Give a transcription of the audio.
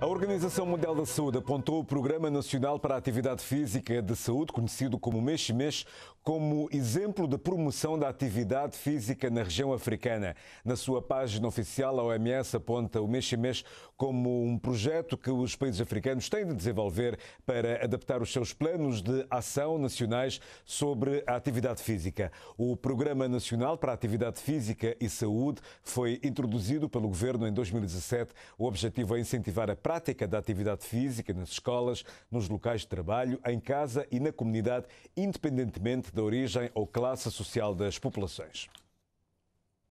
A Organização Mundial da Saúde apontou o Programa Nacional para a Atividade Física de Saúde, conhecido como MESH-MESH, como exemplo de promoção da atividade física na região africana. Na sua página oficial, a OMS aponta o MESH-MESH como um projeto que os países africanos têm de desenvolver para adaptar os seus planos de ação nacionais sobre a atividade física. O Programa Nacional para a Atividade Física e Saúde foi introduzido pelo governo em 2017. O objetivo é incentivar a prática da atividade física nas escolas, nos locais de trabalho, em casa e na comunidade, independentemente da origem ou classe social das populações.